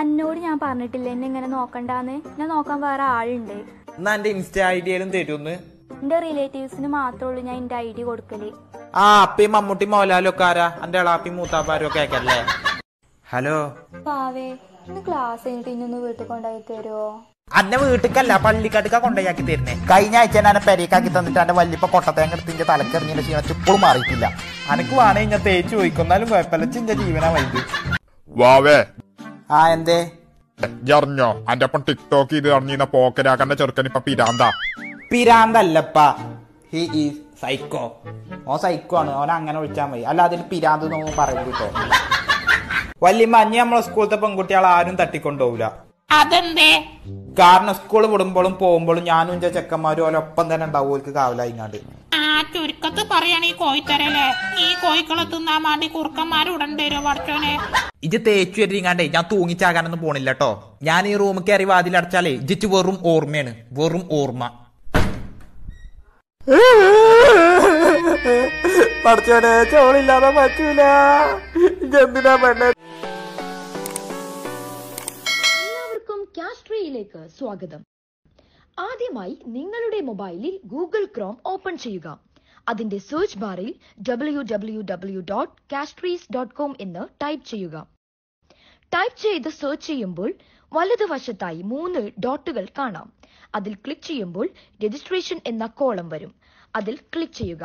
അന്നോട് ഞാൻ പറഞ്ഞിട്ടില്ല എന്നെ ഇങ്ങനെ നോക്കണ്ടാന്ന് ഞാൻ നോക്കാൻ വേറെ ആളുണ്ട് എന്നാ എന്റെ ഇൻസ്റ്റ ഐ ഡിയിലും എന്റെ റിലേറ്റീവ്സിന് മാത്രമേ ഞാൻ എന്റെ ഐഡി ഡി കൊടുക്കല് ആ അപ്പി മമ്മൂട്ടി മോലാലും ഒക്കെ ആരാ എന്റെ അളാപ്പി മൂത്താപ്പാരും ഒക്കെ ആക്കല്ലേ ഹലോ പാവേ ഇന്ന് ക്ലാസ് കഴിഞ്ഞിട്ട് ഇന്നൊന്ന് വീട്ടിൽ കൊണ്ടാക്കി തരുമോ അന്നെ വീട്ടിക്കല്ല പള്ളിക്കടുക്ക കൊണ്ടയാക്കി തരുന്നേ കഴിഞ്ഞ ആഴ്ച ഞാൻ പെരേക്കാക്കി തന്നിട്ട് എന്റെ വല്യപ്പ കൊട്ടത്തേങ്ങ എടുത്തിന്റെ തലക്കെറിഞ്ഞ ക്ഷീണം ചുപ്പും മാറിയിട്ടില്ല അനക്ക് വേണേ ഞാൻ തേച്ച് ചോദിക്കുന്നാലും കുഴപ്പമില്ല ചിന്റെ ജീവനാ വൈകി വാവേ ആ എന്തേ ജറിഞ്ഞോ അന്റെ ഒപ്പം ടിക്ടോക്ക് ചെയ്ത് അറിഞ്ഞിരുന്ന പോക്കരാക്കന്റെ ചെറുക്കൻ ഇപ്പൊ പിരാന്താ പിരാന്തല്ലപ്പ ഹി ഈസ് സൈക്കോ ഓ സൈക്കോ ആണ് ഓൻ അങ്ങനെ വിളിച്ചാൽ മതി അല്ല അതിന് പിരാന്ത് നമ്മൾ പറയൂട്ടോ വല്യമ്മ അഞ്ഞ നമ്മളെ സ്കൂളത്തെ പെൺകുട്ടികളെ ആരും തട്ടിക്കൊണ്ടുപോകില്ല അതെന്തേ കാരണം സ്കൂൾ വിടുമ്പോഴും പോകുമ്പോഴും ഞാനും എന്റെ ചെക്കന്മാരും ഓലൊപ്പം തന്നെ ഉണ്ടാവും ഓർക്ക് കാവലായിങ്ങാണ്ട് ആ ചുരുക്കത്ത് പറയാണ് ഈ കോഴിത്തരല്ലേ ഈ കോഴിക്കളെ തിന്നാൻ വേണ്ടി കുറുക്കന്മാരും ഉടണ്ടേരോ വർച്ചോനെ ഇജ് തേച്ചു എരിങ്ങാണ്ടേ ഞാൻ തൂങ്ങിച്ചാകാനൊന്നും പോണില്ല കേട്ടോ ഞാൻ ഈ റൂമിൽ കയറി വാതിലടച്ചാലേ ഇജിച്ച് വെറും ഓർമ്മയാണ് വെറും ഓർമ്മ പഠിച്ചോനെ ചോളില്ലാതെ പറ്റൂല എന്തിനാ പെണ്ണെ എല്ലാവർക്കും കാസ്ട്രിയിലേക്ക് സ്വാഗതം ആദ്യമായി നിങ്ങളുടെ മൊബൈലിൽ ഗൂഗിൾ ക്രോം ഓപ്പൺ ചെയ്യുക അതിന്റെ സെർച്ച് ബാറിൽ ഡബ്ല്യു ഡബ്ല്യു ഡബ്ല്യു ഡോട്ട് കാസ്ട്രീസ് ഡോട്ട് കോം എന്ന് ടൈപ്പ് ചെയ്യുക ടൈപ്പ് ചെയ്ത് സെർച്ച് ചെയ്യുമ്പോൾ വലതുവശത്തായി മൂന്ന് ഡോട്ടുകൾ കാണാം അതിൽ ക്ലിക്ക് ചെയ്യുമ്പോൾ രജിസ്ട്രേഷൻ എന്ന കോളം വരും അതിൽ ക്ലിക്ക് ചെയ്യുക